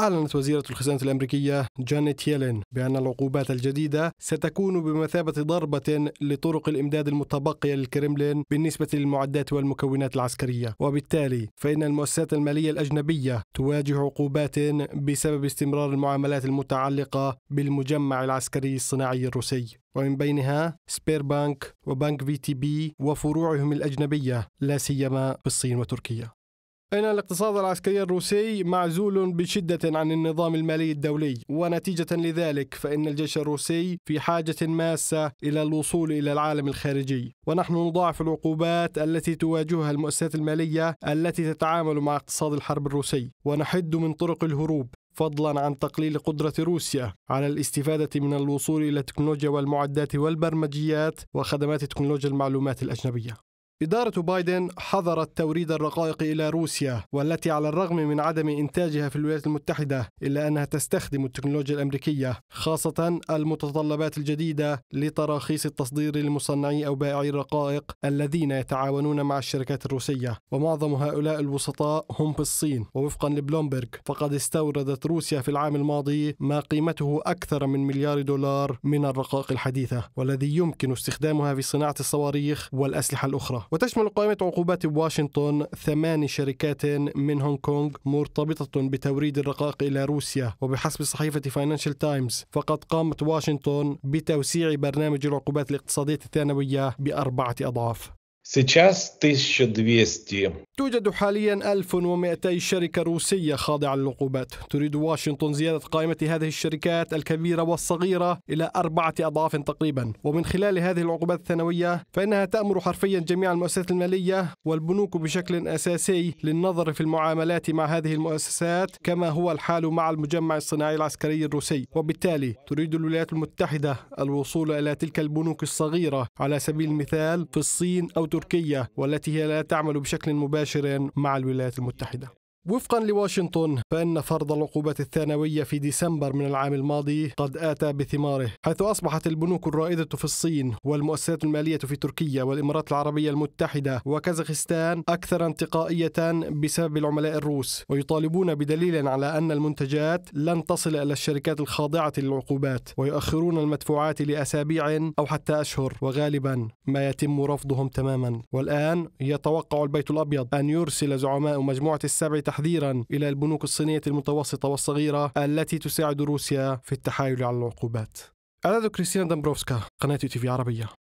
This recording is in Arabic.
أعلنت وزيرة الخزانة الأمريكية جانيت يلين بأن العقوبات الجديدة ستكون بمثابة ضربة لطرق الإمداد المتبقية للكرملين بالنسبة للمعدات والمكونات العسكرية، وبالتالي فإن المؤسسات المالية الأجنبية تواجه عقوبات بسبب استمرار المعاملات المتعلقة بالمجمع العسكري الصناعي الروسي. ومن بينها سبير بانك وبنك في تي بي وفروعهم الأجنبية لا سيما في الصين وتركيا إن الاقتصاد العسكري الروسي معزول بشدة عن النظام المالي الدولي ونتيجة لذلك فإن الجيش الروسي في حاجة ماسة إلى الوصول إلى العالم الخارجي ونحن نضاعف العقوبات التي تواجهها المؤسسات المالية التي تتعامل مع اقتصاد الحرب الروسي ونحد من طرق الهروب فضلا عن تقليل قدرة روسيا على الاستفادة من الوصول إلى التكنولوجيا والمعدات والبرمجيات وخدمات تكنولوجيا المعلومات الأجنبية إدارة بايدن حظرت توريد الرقائق إلى روسيا والتي على الرغم من عدم إنتاجها في الولايات المتحدة إلا أنها تستخدم التكنولوجيا الأمريكية خاصة المتطلبات الجديدة لتراخيص التصدير لمصنعي أو بائعي الرقائق الذين يتعاونون مع الشركات الروسية ومعظم هؤلاء الوسطاء هم في الصين ووفقا لبلومبرغ فقد استوردت روسيا في العام الماضي ما قيمته أكثر من مليار دولار من الرقائق الحديثة والذي يمكن استخدامها في صناعة الصواريخ والأسلحة الأخرى وتشمل قائمة عقوبات واشنطن ثمان شركات من هونغ كونغ مرتبطة بتوريد الرقائق إلى روسيا وبحسب صحيفة فاينانشال تايمز فقد قامت واشنطن بتوسيع برنامج العقوبات الاقتصادية الثانوية بأربعة أضعاف Сейчас 1200. توجد حاليا 1200 شركة روسية خاضعة للعقوبات تريد واشنطن زيادة قائمة هذه الشركات الكبيرة والصغيرة إلى أربعة أضعاف تقريبا ومن خلال هذه العقوبات الثانوية فإنها تأمر حرفيا جميع المؤسسات المالية والبنوك بشكل أساسي للنظر في المعاملات مع هذه المؤسسات كما هو الحال مع المجمع الصناعي العسكري الروسي وبالتالي تريد الولايات المتحدة الوصول إلى تلك البنوك الصغيرة على سبيل المثال في الصين أو تركيا والتي هي لا تعمل بشكل مباشر مع الولايات المتحدة وفقا لواشنطن فإن فرض العقوبات الثانوية في ديسمبر من العام الماضي قد آتى بثماره حيث أصبحت البنوك الرائدة في الصين والمؤسسات المالية في تركيا والإمارات العربية المتحدة وكازاخستان أكثر انتقائية بسبب العملاء الروس ويطالبون بدليل على أن المنتجات لن تصل إلى الشركات الخاضعة للعقوبات ويؤخرون المدفوعات لأسابيع أو حتى أشهر وغالبا ما يتم رفضهم تماما والآن يتوقع البيت الأبيض أن يرسل زعماء مجموعة السبع تحذيرا إلى البنوك الصينية المتوسطة والصغيرة التي تساعد روسيا في التحايل على العقوبات أعداد كريستيان دامبروفسكا قناة تي في عربية